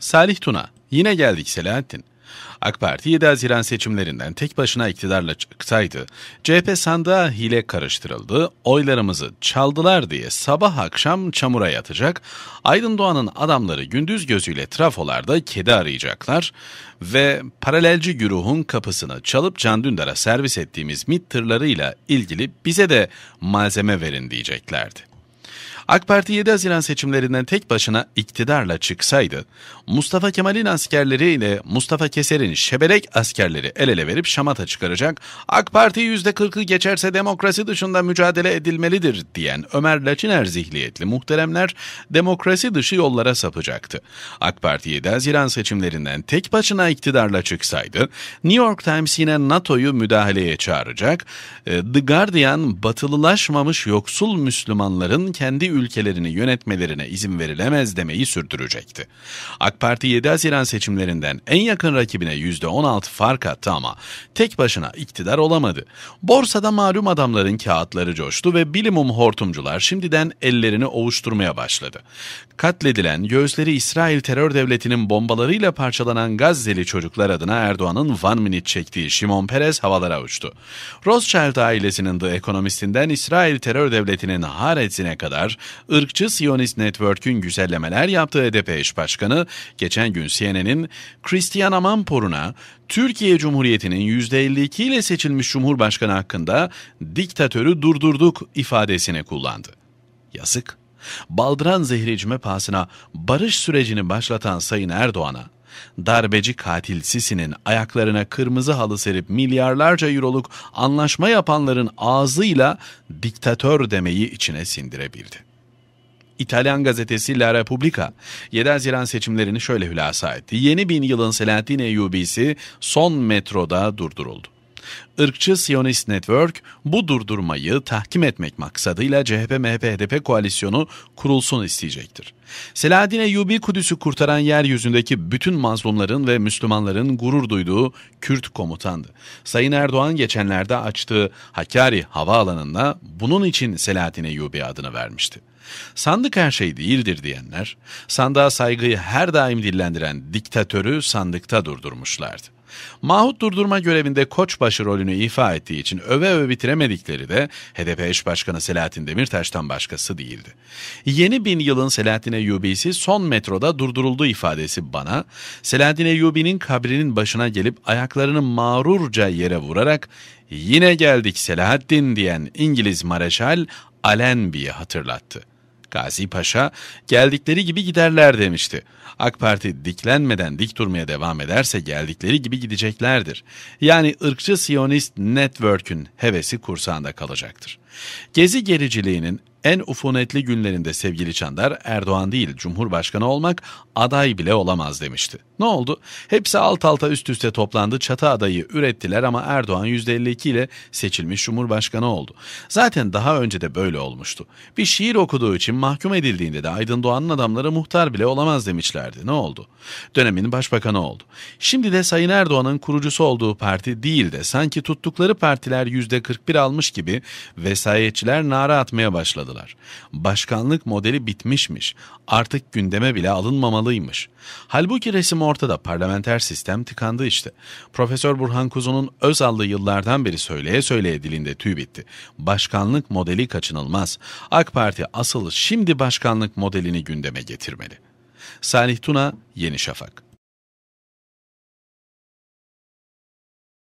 Salih Tuna, yine geldik Selahattin. AK Parti 7 Haziran seçimlerinden tek başına iktidarla çıksaydı, CHP sandığa hile karıştırıldı, oylarımızı çaldılar diye sabah akşam çamura yatacak, Aydın Doğan'ın adamları gündüz gözüyle trafolarda kedi arayacaklar ve paralelci güruhun kapısını çalıp Can Dündar'a servis ettiğimiz MİT tırlarıyla ilgili bize de malzeme verin diyeceklerdi. AK Parti 7 Haziran seçimlerinden tek başına iktidarla çıksaydı, Mustafa Kemal'in askerleriyle Mustafa Keser'in şebelek askerleri el ele verip şamata çıkaracak, AK Parti %40'ı geçerse demokrasi dışında mücadele edilmelidir diyen Ömer Laçiner zihliyetli muhteremler demokrasi dışı yollara sapacaktı. AK Parti 7 Haziran seçimlerinden tek başına iktidarla çıksaydı, New York Times yine NATO'yu müdahaleye çağıracak, e, The Guardian batılılaşmamış yoksul Müslümanların kendi ülkelerini yönetmelerine izin verilemez demeyi sürdürecekti. AK Parti 7 Haziran seçimlerinden en yakın rakibine %16 fark attı ama tek başına iktidar olamadı. Borsada malum adamların kağıtları coştu ve bilimum hortumcular şimdiden ellerini ovuşturmaya başladı. Katledilen, göğüsleri İsrail terör devletinin bombalarıyla parçalanan Gazze'li çocuklar adına Erdoğan'ın van minit çektiği Şimon Perez havalara uçtu. Rothschild ailesinin The Economist'inden İsrail terör devletinin Haaretz'ine kadar Irkçı Siyonist Network'ün güzellemeler yaptığı HDP eş başkanı geçen gün CNN'in Christian Amanpour'una Türkiye Cumhuriyeti'nin %52 ile seçilmiş Cumhurbaşkanı hakkında diktatörü durdurduk ifadesini kullandı. Yazık. Baldıran zehiricime pahasına barış sürecini başlatan Sayın Erdoğan'a, darbeci katil Sisi'nin ayaklarına kırmızı halı serip milyarlarca euroluk anlaşma yapanların ağzıyla diktatör demeyi içine sindirebildi. İtalyan gazetesi La Repubblica 7 Haziran seçimlerini şöyle hülasa etti. Yeni bin yılın Selahattin Eyyubi'si son metroda durduruldu. Irkçı Siyonist Network bu durdurmayı tahkim etmek maksadıyla CHP-MHP-HDP koalisyonu kurulsun isteyecektir. Selahaddin Eyyubi Kudüs'ü kurtaran yeryüzündeki bütün mazlumların ve Müslümanların gurur duyduğu Kürt komutandı. Sayın Erdoğan geçenlerde açtığı Hakkari havaalanına bunun için Selahaddin Eyyubi adını vermişti. Sandık her şey değildir diyenler, sandığa saygıyı her daim dillendiren diktatörü sandıkta durdurmuşlardı. Mahut durdurma görevinde koçbaşı rolünü ifa ettiği için öve öve bitiremedikleri de HDP eş başkanı Selahattin Demirtaş'tan başkası değildi. Yeni bin yılın Selahattin Eyyubi'si son metroda durduruldu ifadesi bana, Selahattin Eyyubi'nin kabrinin başına gelip ayaklarını mağrurca yere vurarak yine geldik Selahattin diyen İngiliz Mareşal Allenby'i hatırlattı. Gazi Paşa geldikleri gibi giderler demişti. AK Parti diklenmeden dik durmaya devam ederse geldikleri gibi gideceklerdir. Yani ırkçı Siyonist Network'ün hevesi kursağında kalacaktır. Gezi gericiliğinin en ufunetli günlerinde sevgili Çandar Erdoğan değil Cumhurbaşkanı olmak aday bile olamaz demişti. Ne oldu? Hepsi alt alta üst üste toplandı çatı adayı ürettiler ama Erdoğan %52 ile seçilmiş Cumhurbaşkanı oldu. Zaten daha önce de böyle olmuştu. Bir şiir okuduğu için mahkum edildiğinde de Aydın Doğan'ın adamları muhtar bile olamaz demişlerdi. Ne oldu? Dönemin başbakanı oldu. Şimdi de Sayın Erdoğan'ın kurucusu olduğu parti değil de sanki tuttukları partiler %41 almış gibi vesayetçiler nara atmaya başladı açıkladılar. Başkanlık modeli bitmişmiş, artık gündeme bile alınmamalıymış. Halbuki resim ortada, parlamenter sistem tıkandı işte. Profesör Burhan Kuzu'nun Özallı yıllardan beri söyleye söyleye dilinde tüy bitti. Başkanlık modeli kaçınılmaz. AK Parti asıl şimdi başkanlık modelini gündeme getirmeli. Salih Tuna, Yeni Şafak